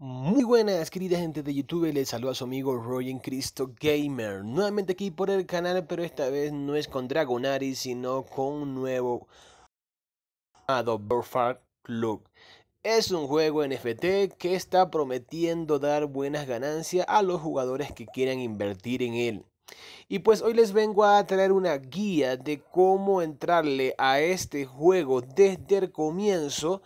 Muy buenas querida gente de YouTube, les saluda a su amigo Roy Cristo Gamer Nuevamente aquí por el canal, pero esta vez no es con Dragonari, sino con un nuevo Adobe Club Es un juego NFT que está prometiendo dar buenas ganancias a los jugadores que quieran invertir en él y pues hoy les vengo a traer una guía de cómo entrarle a este juego desde el comienzo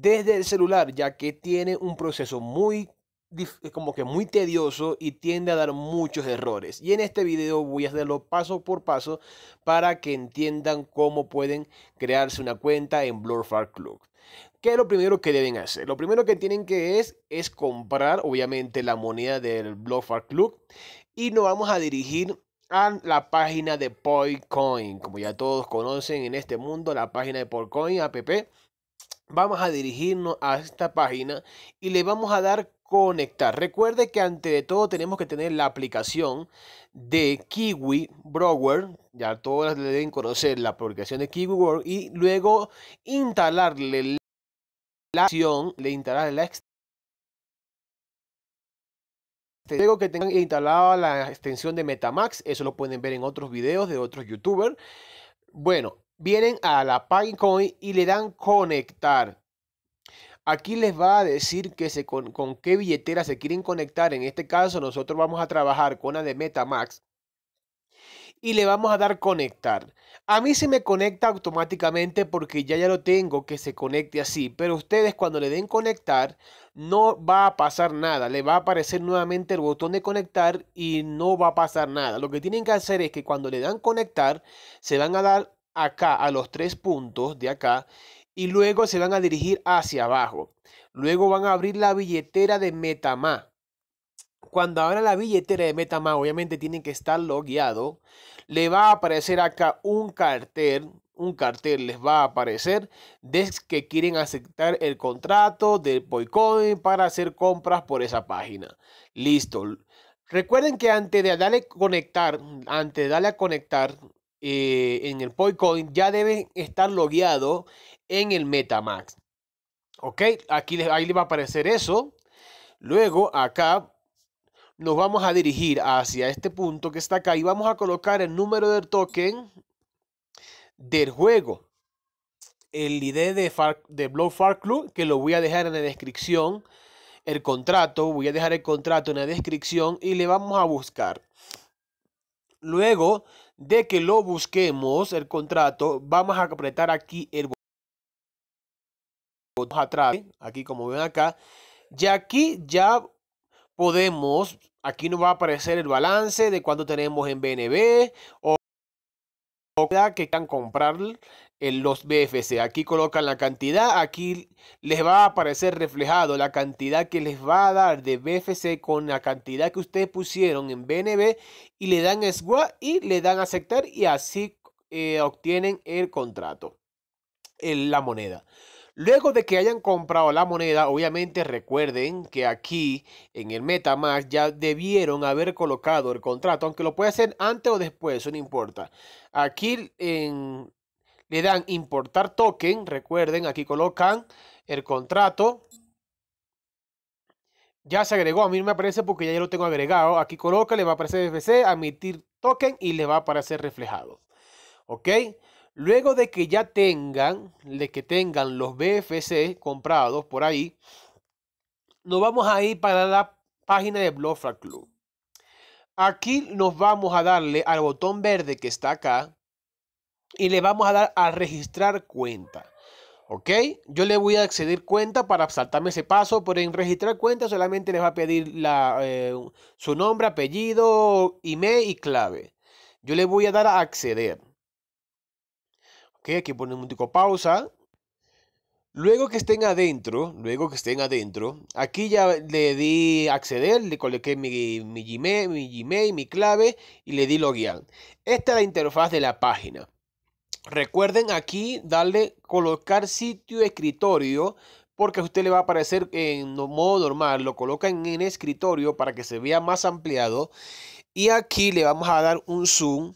desde el celular, ya que tiene un proceso muy eh, como que muy tedioso y tiende a dar muchos errores. Y en este video voy a hacerlo paso por paso para que entiendan cómo pueden crearse una cuenta en Blurfar Club. ¿Qué es lo primero que deben hacer? Lo primero que tienen que es, es comprar obviamente la moneda del Blurfart Club y nos vamos a dirigir a la página de Polcoin Como ya todos conocen en este mundo, la página de Poicoin app vamos a dirigirnos a esta página y le vamos a dar conectar. Recuerde que antes de todo tenemos que tener la aplicación de Kiwi Brower, ya todas deben conocer la aplicación de Kiwi Brower y luego instalarle la acción, le instalar la extensión. Luego que tengan instalada la extensión de Metamax, eso lo pueden ver en otros videos de otros youtubers. Bueno, vienen a la PyCoin y le dan conectar. Aquí les va a decir que se, con, qué billetera se quieren conectar. En este caso, nosotros vamos a trabajar con la de Metamax. Y le vamos a dar conectar. A mí se me conecta automáticamente porque ya ya lo tengo que se conecte así. Pero ustedes cuando le den conectar no va a pasar nada. Le va a aparecer nuevamente el botón de conectar y no va a pasar nada. Lo que tienen que hacer es que cuando le dan conectar se van a dar acá, a los tres puntos de acá, y luego se van a dirigir hacia abajo. Luego van a abrir la billetera de Metama. Cuando abran la billetera de metamá obviamente tienen que estar logueado. Le va a aparecer acá un cartel, un cartel les va a aparecer de que quieren aceptar el contrato del boicot para hacer compras por esa página. Listo. Recuerden que antes de darle conectar, antes de darle a conectar, eh, en el Poicoin ya debe estar logueado en el Metamax. Ok, aquí ahí les va a aparecer eso. Luego acá nos vamos a dirigir hacia este punto que está acá y vamos a colocar el número del token del juego. El ID de, Far, de Blow Far Club, que lo voy a dejar en la descripción. El contrato, voy a dejar el contrato en la descripción y le vamos a buscar. Luego de que lo busquemos el contrato, vamos a apretar aquí el botón atrás, aquí como ven acá, y aquí ya podemos, aquí nos va a aparecer el balance de cuánto tenemos en BNB o que quieran comprar en los BFC. Aquí colocan la cantidad, aquí les va a aparecer reflejado la cantidad que les va a dar de BFC con la cantidad que ustedes pusieron en BNB y le dan SWAT y le dan aceptar y así eh, obtienen el contrato, en la moneda. Luego de que hayan comprado la moneda, obviamente recuerden que aquí en el MetaMask ya debieron haber colocado el contrato, aunque lo puede hacer antes o después, eso no importa. Aquí en le dan importar token, recuerden, aquí colocan el contrato. Ya se agregó, a mí no me aparece porque ya lo tengo agregado. Aquí coloca, le va a aparecer BFC, admitir token y le va a aparecer reflejado. ¿Ok? Luego de que ya tengan, de que tengan los BFC comprados por ahí, nos vamos a ir para la página de Blockfrag Club. Aquí nos vamos a darle al botón verde que está acá, y le vamos a dar a registrar cuenta. ¿Ok? Yo le voy a acceder cuenta para saltarme ese paso, pero en registrar cuenta solamente les va a pedir la, eh, su nombre, apellido, email y clave. Yo le voy a dar a acceder. ¿Ok? Aquí ponemos un tico pausa. Luego que estén adentro, luego que estén adentro, aquí ya le di acceder, le coloqué mi, mi Gmail, mi Gmail, mi clave y le di login. Esta es la interfaz de la página. Recuerden aquí darle colocar sitio escritorio porque a usted le va a aparecer en modo normal, lo colocan en escritorio para que se vea más ampliado y aquí le vamos a dar un zoom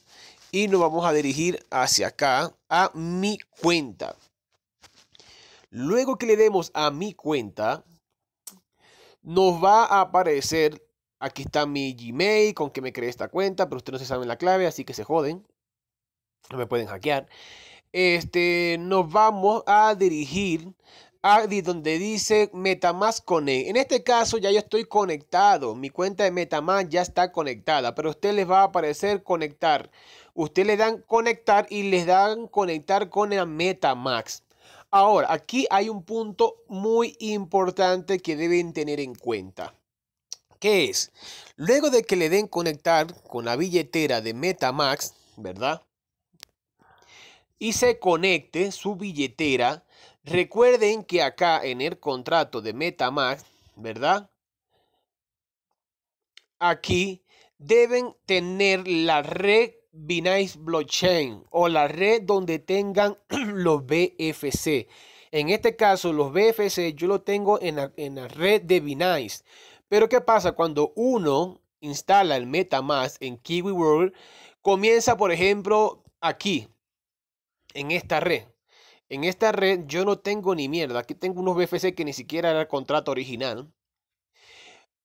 y nos vamos a dirigir hacia acá a mi cuenta. Luego que le demos a mi cuenta, nos va a aparecer, aquí está mi Gmail con que me creé esta cuenta, pero usted no se sabe la clave, así que se joden no me pueden hackear. Este, nos vamos a dirigir a donde dice Metamask Connect. En este caso ya yo estoy conectado, mi cuenta de Metamask ya está conectada, pero a usted les va a aparecer conectar. Usted le dan conectar y les dan conectar con la Metamask. Ahora, aquí hay un punto muy importante que deben tener en cuenta. ¿Qué es? Luego de que le den conectar con la billetera de Metamax, ¿verdad? y se conecte su billetera. Recuerden que acá en el contrato de Metamask, ¿verdad? Aquí deben tener la red Binance Blockchain o la red donde tengan los BFC. En este caso, los BFC yo lo tengo en la, en la red de Binance. Pero ¿qué pasa cuando uno instala el MetaMask en Kiwi World? Comienza, por ejemplo, aquí en esta red. En esta red yo no tengo ni mierda. Aquí tengo unos BFC que ni siquiera era el contrato original.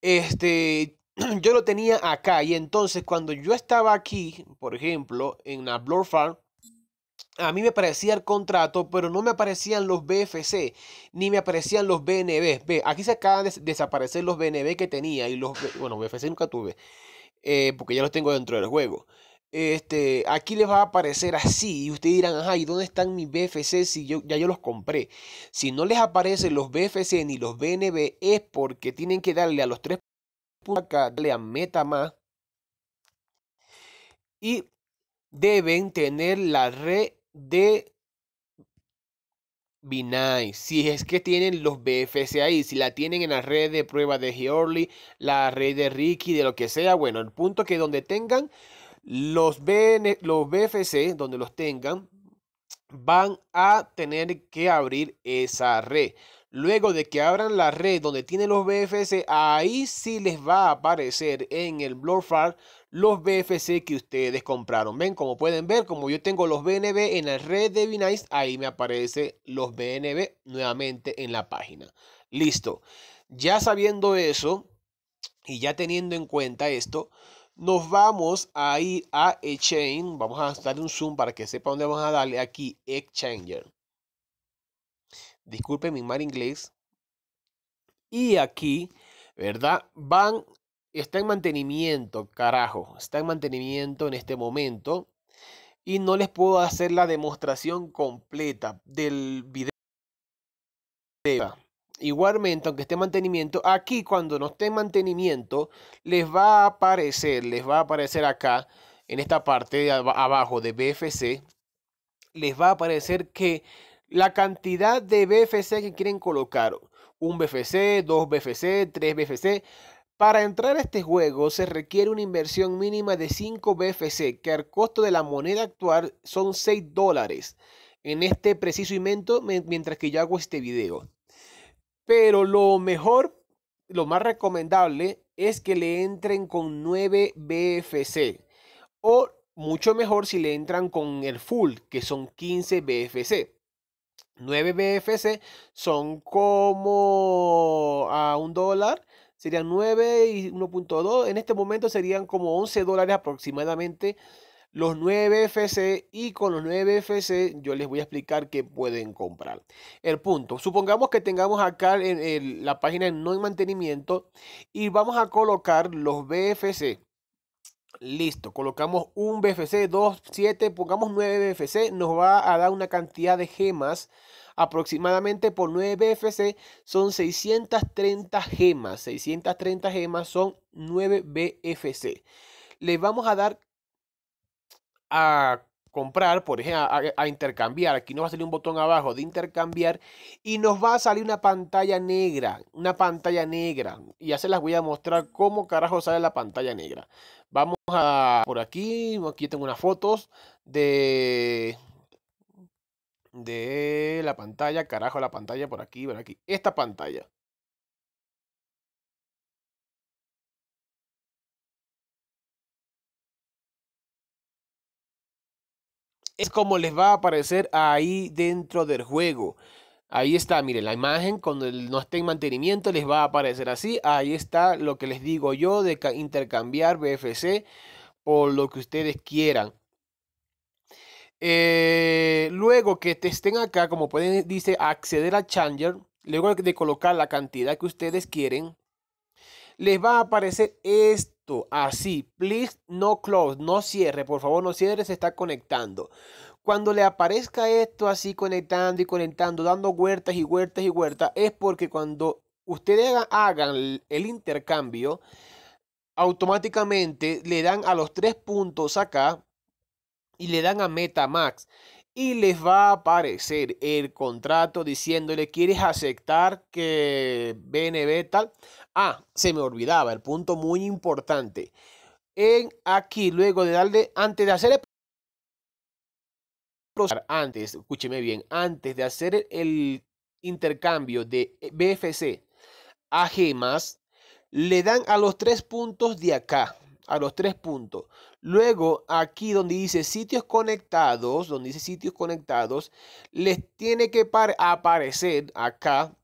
Este, yo lo tenía acá. Y entonces cuando yo estaba aquí, por ejemplo, en la Blur Farm, a mí me aparecía el contrato, pero no me aparecían los BFC, ni me aparecían los BNB. Ve, aquí se acaban de desaparecer los BNB que tenía y los... Bueno, BFC nunca tuve, eh, porque ya los tengo dentro del juego. Este, aquí les va a aparecer así y ustedes dirán, ajá, dónde están mis BFC si yo ya yo los compré? Si no les aparecen los BFC ni los BNB es porque tienen que darle a los tres puntos acá, darle a MetaMask y deben tener la red de Binance. Si es que tienen los BFC ahí, si la tienen en la red de prueba de Georly, la red de Ricky, de lo que sea, bueno, el punto que donde tengan los, los BFC, donde los tengan, van a tener que abrir esa red. Luego de que abran la red donde tienen los BFC, ahí sí les va a aparecer en el Blurfar los BFC que ustedes compraron. Ven, como pueden ver, como yo tengo los BNB en la red de Binance, ahí me aparece los BNB nuevamente en la página. Listo. Ya sabiendo eso y ya teniendo en cuenta esto, nos vamos a ir a Exchange. Vamos a darle un zoom para que sepa dónde vamos a darle aquí. Exchanger. Disculpen mi mal inglés. Y aquí, ¿verdad? Van, está en mantenimiento, carajo. Está en mantenimiento en este momento. Y no les puedo hacer la demostración completa del video. Igualmente, aunque esté mantenimiento, aquí cuando no esté en mantenimiento, les va a aparecer, les va a aparecer acá, en esta parte de abajo de BFC, les va a aparecer que la cantidad de BFC que quieren colocar, un BFC, dos BFC, tres BFC, para entrar a este juego se requiere una inversión mínima de 5 BFC, que al costo de la moneda actual son 6 dólares en este preciso momento mientras que yo hago este video. Pero lo mejor, lo más recomendable es que le entren con 9 BFC. O mucho mejor si le entran con el full, que son 15 BFC. 9 BFC son como a un dólar, serían 9 y 1.2. En este momento serían como 11 dólares aproximadamente los 9 FC y con los 9 FC yo les voy a explicar que pueden comprar. El punto, supongamos que tengamos acá en, la página no en mantenimiento y vamos a colocar los BFC. Listo, colocamos un BFC, 2, 7, pongamos 9 BFC, nos va a dar una cantidad de gemas aproximadamente por 9 BFC son 630 gemas, 630 gemas son 9 BFC. Les vamos a dar a comprar, por ejemplo, a, intercambiar. Aquí nos va a salir un botón abajo de intercambiar y nos va a salir una pantalla negra, una pantalla negra. Y ya se las voy a mostrar cómo carajo sale la pantalla negra. Vamos a por aquí, aquí tengo unas fotos de de la pantalla, carajo, la pantalla por aquí, por aquí. Esta pantalla. es como les va a aparecer ahí dentro del juego. Ahí está, miren, la imagen cuando no esté en mantenimiento les va a aparecer así. Ahí está lo que les digo yo de intercambiar BFC por lo que ustedes quieran. Eh, luego que estén acá, como pueden, dice acceder a Changer. Luego de colocar la cantidad que ustedes quieren, les va a aparecer este así, please no close, no cierre, por favor no cierre, se está conectando. Cuando le aparezca esto así conectando y conectando, dando huertas y huertas y huertas, es porque cuando ustedes hagan el intercambio, automáticamente le dan a los tres puntos acá y le dan a MetaMax y les va a aparecer el contrato diciéndole, ¿quieres aceptar que BNB tal? Ah, se me olvidaba, el punto muy importante. En aquí, luego de darle, antes de hacer el antes, escúcheme bien, antes de hacer el intercambio de BFC a G+, le dan a los tres puntos de acá a los tres puntos. Luego, aquí donde dice sitios conectados, donde dice sitios conectados, les tiene que aparecer acá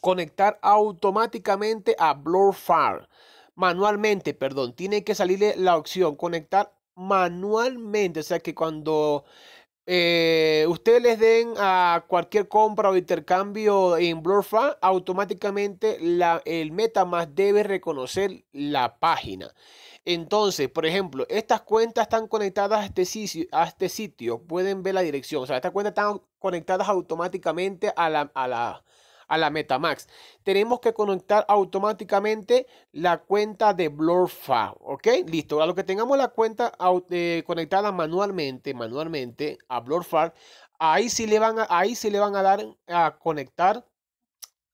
conectar automáticamente a Blur Manualmente, perdón, tiene que salirle la opción conectar manualmente. O sea que cuando eh, ustedes les den a cualquier compra o intercambio en Blurfan, automáticamente la, el MetaMask debe reconocer la página. Entonces, por ejemplo, estas cuentas están conectadas a este, sitio, a este sitio. Pueden ver la dirección. O sea, estas cuentas están conectadas automáticamente a la, a la, a la Metamax. Tenemos que conectar automáticamente la cuenta de Blurfa, ¿ok? Listo, a lo que tengamos la cuenta eh, conectada manualmente, manualmente a Blurfa, ahí si le van a, ahí sí le van a dar a conectar a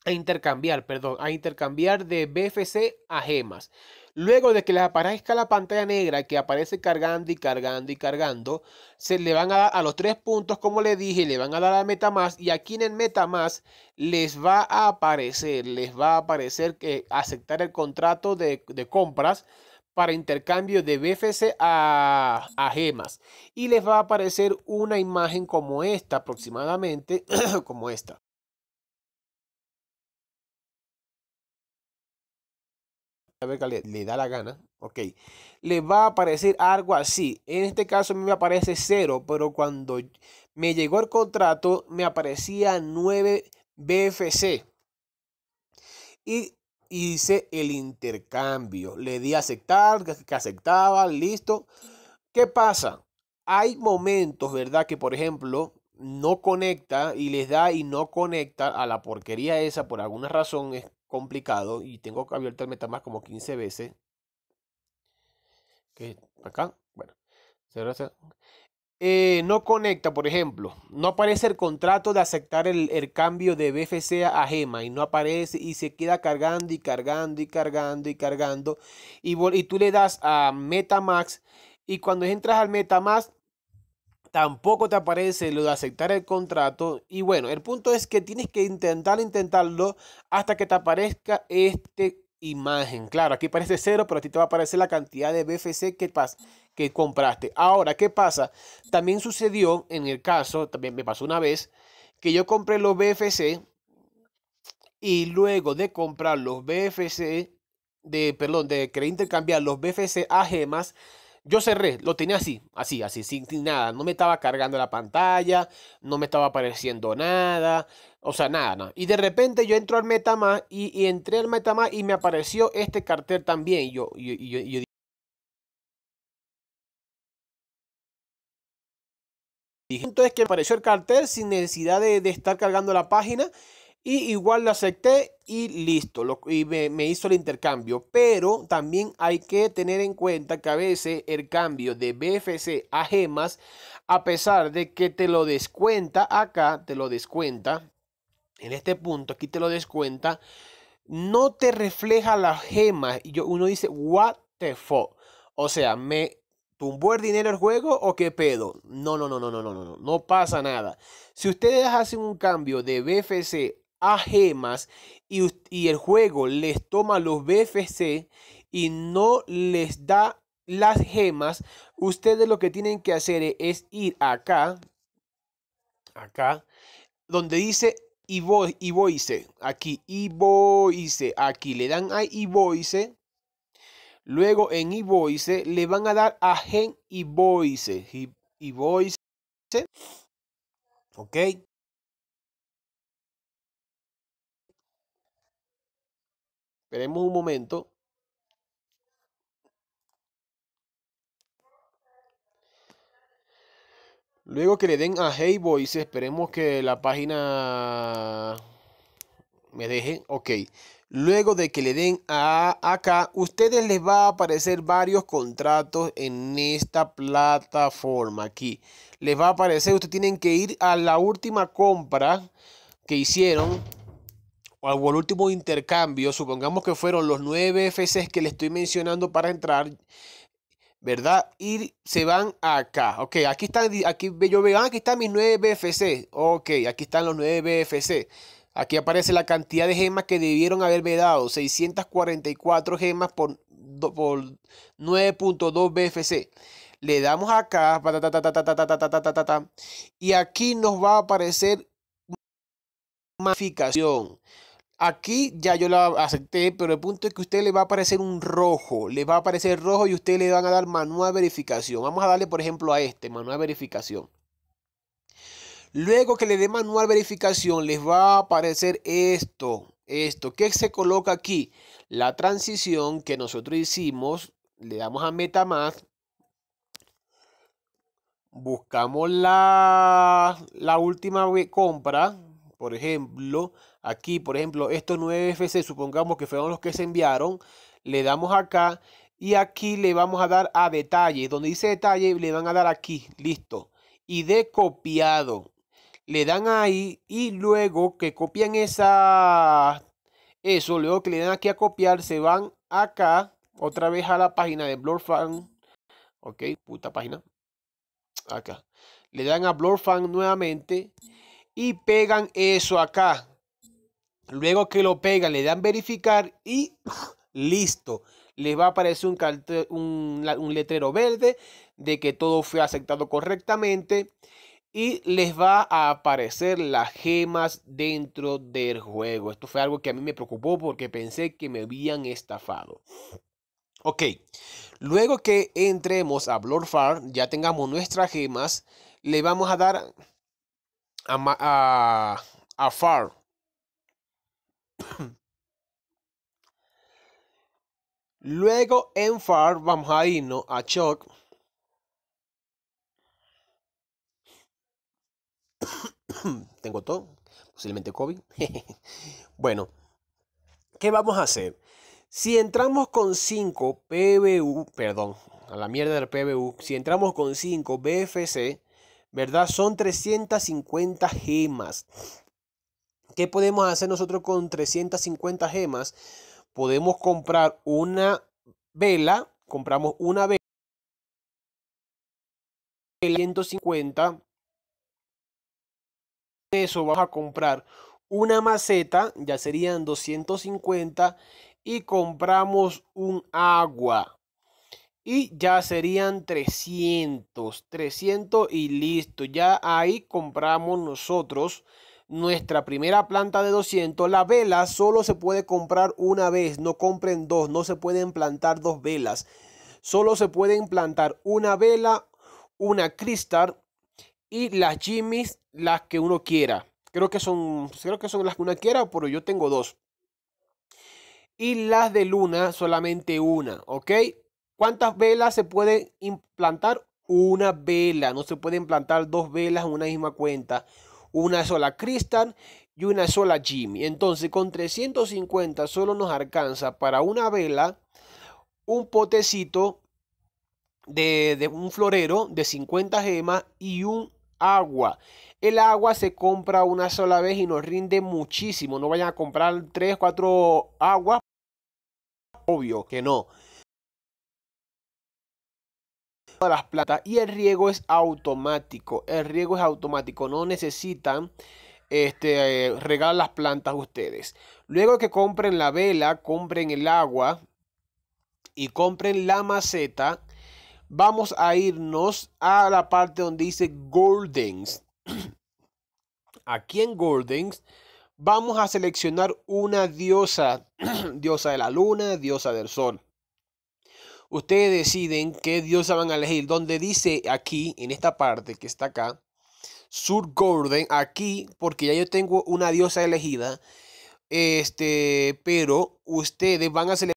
e intercambiar, perdón, a intercambiar de BFC a gemas. Luego de que les aparezca la pantalla negra que aparece cargando y cargando y cargando, se le van a dar a los tres puntos, como le dije, le van a dar a MetaMask y aquí en el MetaMask les va a aparecer, les va a aparecer que aceptar el contrato de, compras para intercambio de BFC a, a, gemas y les va a aparecer una imagen como esta aproximadamente como esta ver le, le da la gana, ok, le va a aparecer algo así. En este caso me aparece 0, pero cuando me llegó el contrato me aparecía 9 BFC. Y hice el intercambio. Le di aceptar, que aceptaba, listo. ¿Qué pasa? Hay momentos, ¿verdad? Que por ejemplo no conecta y les da y no conecta a la porquería esa por alguna razón complicado y tengo que abierto el metamask como 15 veces. acá, bueno, eh, no conecta, por ejemplo, no aparece el contrato de aceptar el, cambio de BFC a Gema y no aparece y se queda cargando y cargando y cargando y cargando. Y, y tú le das a metamask y cuando entras al metamask tampoco te aparece lo de aceptar el contrato. Y bueno, el punto es que tienes que intentar intentarlo hasta que te aparezca este imagen. Claro, aquí parece cero, pero a ti te va a aparecer la cantidad de BFC que, que compraste. Ahora, ¿qué pasa? También sucedió en el caso, también me pasó una vez, que yo compré los BFC y luego de comprar los BFC, de, perdón, de querer intercambiar los BFC a gemas, yo cerré, lo tenía así, así, así, sin, nada. No me estaba cargando la pantalla, no me estaba apareciendo nada, o sea, nada, nada. Y de repente yo entro al MetaMask y, y entré al MetaMask y me apareció este cartel también. Y yo, yo, dije, entonces que apareció el cartel sin necesidad de estar cargando la página y igual lo acepté y listo, y me, hizo el intercambio. Pero también hay que tener en cuenta que a veces el cambio de BFC a gemas, a pesar de que te lo descuenta acá, te lo descuenta, en este punto aquí te lo descuenta, no te refleja las gemas. Y yo, uno dice, what the fuck. O sea, me ¿Tumbó el dinero el juego o qué pedo? No, no, no, no, no, no, no, no pasa nada. Si ustedes hacen un cambio de BFC a gemas y, y el juego les toma los BFC y no les da las gemas, ustedes lo que tienen que hacer es ir acá, acá, donde dice Ivoice, aquí se. aquí le dan a voice. luego en voice le van a dar a Gen y voice. ok, Esperemos un momento. Luego que le den a Hey Voice esperemos que la página me deje. Ok. Luego de que le den a acá, ustedes les va a aparecer varios contratos en esta plataforma aquí. Les va a aparecer, ustedes tienen que ir a la última compra que hicieron o el último intercambio, supongamos que fueron los nueve FCs que le estoy mencionando para entrar, ¿verdad? Y se van acá. Ok, aquí están, aquí yo veo, aquí están mis nueve BFC. Ok, aquí están los nueve BFC. Aquí aparece la cantidad de gemas que debieron haberme dado, 644 gemas por, por 9.2 BFC. Le damos acá, y aquí nos va a aparecer modificación. Aquí ya yo la acepté, pero el punto es que a usted le va a aparecer un rojo. Le va a aparecer rojo y usted le van a dar manual verificación. Vamos a darle, por ejemplo, a este, manual verificación. Luego que le dé manual verificación, les va a aparecer esto. Esto, ¿qué se coloca aquí? La transición que nosotros hicimos, le damos a MetaMask, buscamos la, la última compra, por ejemplo, Aquí, por ejemplo, estos 9 FC, supongamos que fueron los que se enviaron, le damos acá y aquí le vamos a dar a detalle. Donde dice detalle, le van a dar aquí, listo. Y de copiado. Le dan ahí y luego que copian esa, eso, luego que le dan aquí a copiar, se van acá, otra vez a la página de Blurfan. Ok, puta página. Acá. Le dan a Blurfan nuevamente y pegan eso acá. Luego que lo pega le dan verificar y listo. Les va a aparecer un, un, letrero verde de que todo fue aceptado correctamente y les va a aparecer las gemas dentro del juego. Esto fue algo que a mí me preocupó porque pensé que me habían estafado. Ok, luego que entremos a Blorfar, ya tengamos nuestras gemas, le vamos a dar a, a, a Far, Luego en Far vamos a irnos a Shock. Tengo todo, posiblemente COVID. bueno, ¿qué vamos a hacer? Si entramos con 5 PBU, perdón, a la mierda del PBU, si entramos con 5 BFC, ¿verdad? Son 350 gemas. ¿Qué podemos hacer nosotros con 350 gemas? Podemos comprar una vela, compramos una vela 150. Eso vamos a comprar una maceta, ya serían 250 y compramos un agua. Y ya serían 300, 300 y listo. Ya ahí compramos nosotros nuestra primera planta de 200, la vela solo se puede comprar una vez, no compren dos, no se pueden plantar dos velas. Solo se puede plantar una vela, una cristal y las Jimmys, las que uno quiera. Creo que son, creo que son las que uno quiera, pero yo tengo dos. Y las de luna, solamente una, ¿ok? ¿Cuántas velas se pueden implantar? Una vela, no se pueden plantar dos velas en una misma cuenta una sola cristal y una sola Jimmy. Entonces con 350 solo nos alcanza para una vela, un potecito de, de un florero de 50 gemas y un agua. El agua se compra una sola vez y nos rinde muchísimo. No vayan a comprar 3, 4 aguas. Obvio que no las plantas y el riego es automático. El riego es automático, no necesitan este, regar las plantas ustedes. Luego que compren la vela, compren el agua y compren la maceta, vamos a irnos a la parte donde dice Goldens Aquí en Goldens vamos a seleccionar una diosa, diosa de la luna, diosa del sol ustedes deciden qué diosa van a elegir. Donde dice aquí, en esta parte que está acá, Sur Gordon, aquí, porque ya yo tengo una diosa elegida. Este, pero ustedes van a seleccionar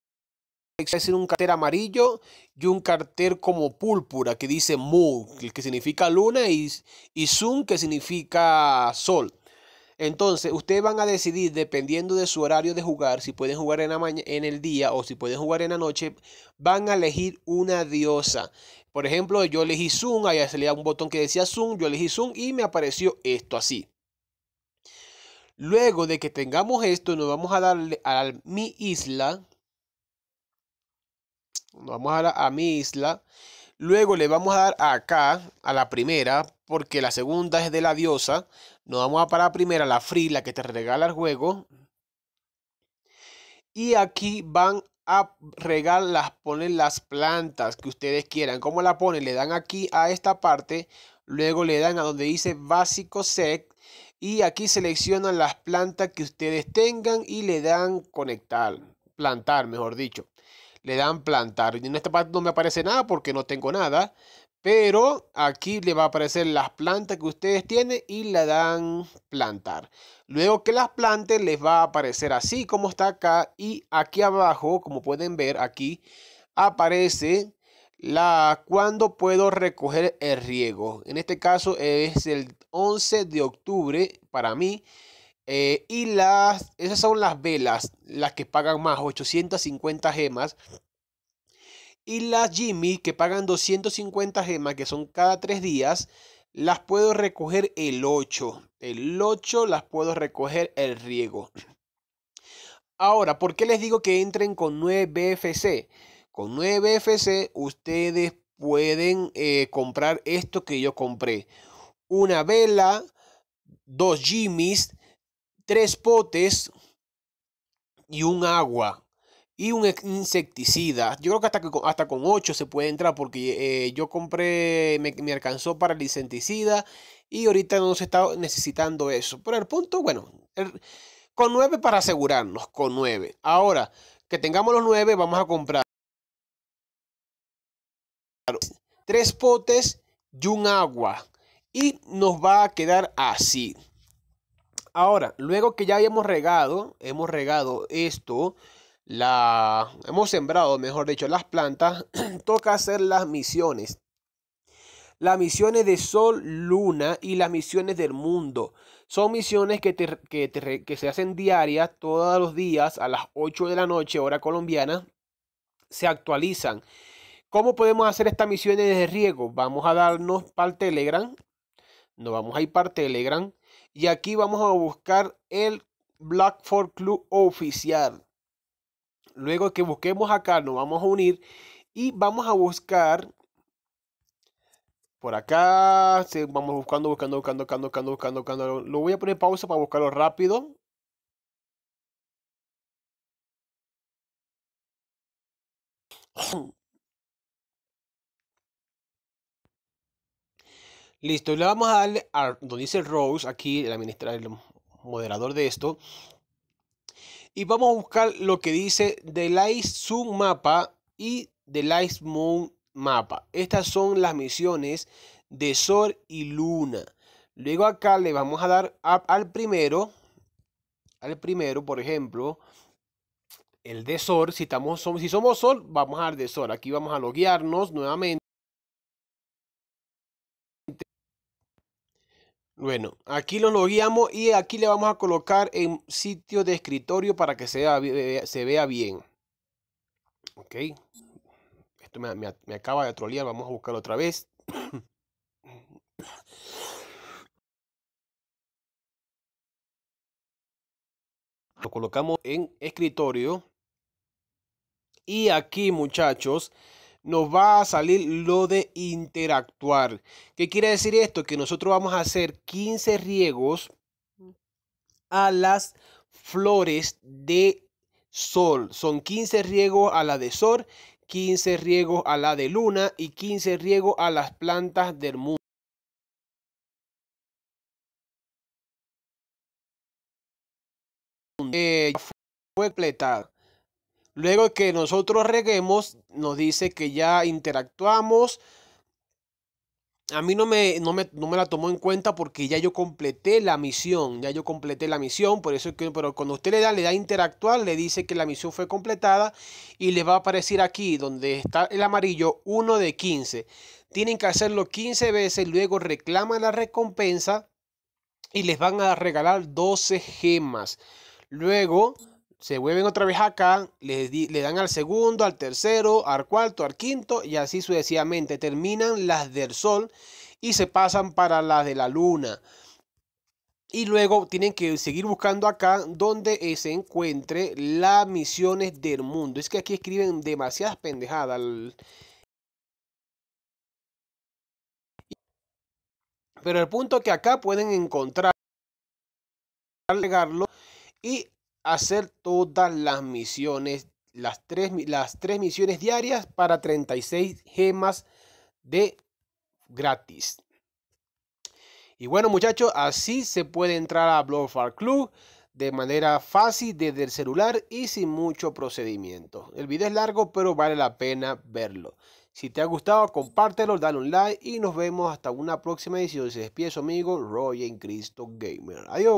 un carter amarillo y un carter como púrpura que dice Moon, que significa luna, y, y Sun, que significa sol. Entonces, ustedes van a decidir, dependiendo de su horario de jugar, si pueden jugar en, la en el día o si pueden jugar en la noche, van a elegir una diosa. Por ejemplo, yo elegí Zoom, ahí salía un botón que decía Zoom, yo elegí Zoom y me apareció esto así. Luego de que tengamos esto, nos vamos a darle a mi isla. Nos vamos a dar a mi isla. Luego le vamos a dar acá, a la primera, porque la segunda es de la diosa. Nos vamos a parar primero a la free, la que te regala el juego. Y aquí van a regalar ponen las plantas que ustedes quieran. ¿Cómo la ponen? Le dan aquí a esta parte, luego le dan a donde dice básico set y aquí seleccionan las plantas que ustedes tengan y le dan conectar, plantar, mejor dicho. Le dan plantar. Y en esta parte no me aparece nada porque no tengo nada, pero aquí le va a aparecer las plantas que ustedes tienen y la dan plantar. Luego que las planten les va a aparecer así como está acá. Y aquí abajo, como pueden ver aquí, aparece la cuando puedo recoger el riego. En este caso es el 11 de octubre para mí. Eh, y las, esas son las velas, las que pagan más, 850 gemas. Y las Jimmy, que pagan 250 gemas, que son cada 3 días, las puedo recoger el 8. El 8 las puedo recoger el riego. Ahora, ¿por qué les digo que entren con 9 BFC? Con 9 BFC ustedes pueden eh, comprar esto que yo compré. Una vela, dos Jimmys, tres potes y un agua y un insecticida. Yo creo que hasta, que, hasta con 8 se puede entrar porque eh, yo compré, me, alcanzó para el insecticida y ahorita no se está necesitando eso. Pero el punto, bueno, con 9 para asegurarnos, con 9. Ahora, que tengamos los 9, vamos a comprar tres potes y un agua. Y nos va a quedar así. Ahora, luego que ya hayamos regado, hemos regado esto, la hemos sembrado, mejor dicho, las plantas, toca hacer las misiones. Las misiones de Sol, Luna y las misiones del mundo. Son misiones que, que, se hacen diarias, todos los días, a las 8 de la noche, hora colombiana. Se actualizan. ¿Cómo podemos hacer estas misiones de riego? Vamos a darnos para Telegram. Nos vamos a ir para Telegram. Y aquí vamos a buscar el Blackford Club oficial. Luego que busquemos acá, nos vamos a unir y vamos a buscar por acá, vamos buscando, buscando, buscando, buscando, buscando, buscando, Lo voy a poner pausa para buscarlo rápido. Listo, le vamos a darle a donde dice Rose, aquí el, administrador, el moderador de esto, y vamos a buscar lo que dice The Light Sun Mapa y The Light Moon Mapa. Estas son las misiones de Sol y Luna. Luego acá le vamos a dar al primero, al primero, por ejemplo, el de Sol. Si, estamos, si somos Sol, vamos a dar de Sol. Aquí vamos a loguearnos nuevamente. Bueno, aquí lo logueamos y aquí le vamos a colocar en sitio de escritorio para que se vea, eh, se vea bien. Ok. Esto me, me, acaba de trolear, vamos a buscarlo otra vez. Lo colocamos en escritorio. Y aquí, muchachos, nos va a salir lo de interactuar. ¿Qué quiere decir esto? Que nosotros vamos a hacer 15 riegos a las flores de sol. Son 15 riegos a la de sol, 15 riegos a la de luna y 15 riegos a las plantas del mundo. Eh, fue Luego que nosotros reguemos, nos dice que ya interactuamos. A mí no me, me, la tomó en cuenta porque ya yo completé la misión. Ya yo completé la misión. Por eso que, pero cuando usted le da, le da interactuar, le dice que la misión fue completada. Y le va a aparecer aquí donde está el amarillo, 1 de 15. Tienen que hacerlo 15 veces, luego reclaman la recompensa y les van a regalar 12 gemas. Luego se vuelven otra vez acá, le, le, dan al segundo, al tercero, al cuarto, al quinto y así sucesivamente. Terminan las del Sol y se pasan para las de la Luna. Y luego tienen que seguir buscando acá donde eh, se encuentre las misiones del mundo. Es que aquí escriben demasiadas pendejadas. Pero el punto que acá pueden encontrar, y hacer todas las misiones, las tres, las tres misiones diarias para 36 gemas de gratis. Y bueno muchachos, así se puede entrar a Bloodfire Club de manera fácil desde el celular y sin mucho procedimiento. El video es largo pero vale la pena verlo. Si te ha gustado, compártelo, dale un like y nos vemos hasta una próxima edición. Se despide su amigo Roy en Cristo Gamer. Adiós.